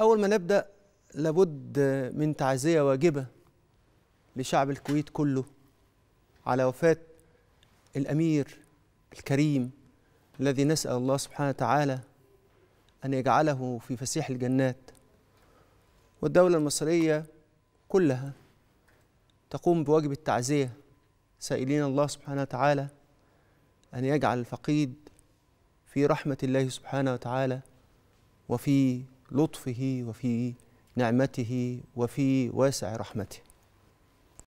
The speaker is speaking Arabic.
أول ما نبدأ لابد من تعزية واجبة لشعب الكويت كله على وفاة الأمير الكريم الذي نسأل الله سبحانه وتعالى أن يجعله في فسيح الجنات والدولة المصرية كلها تقوم بواجب التعزية سائلين الله سبحانه وتعالى أن يجعل الفقيد في رحمة الله سبحانه وتعالى وفي لطفه وفي نعمته وفي واسع رحمته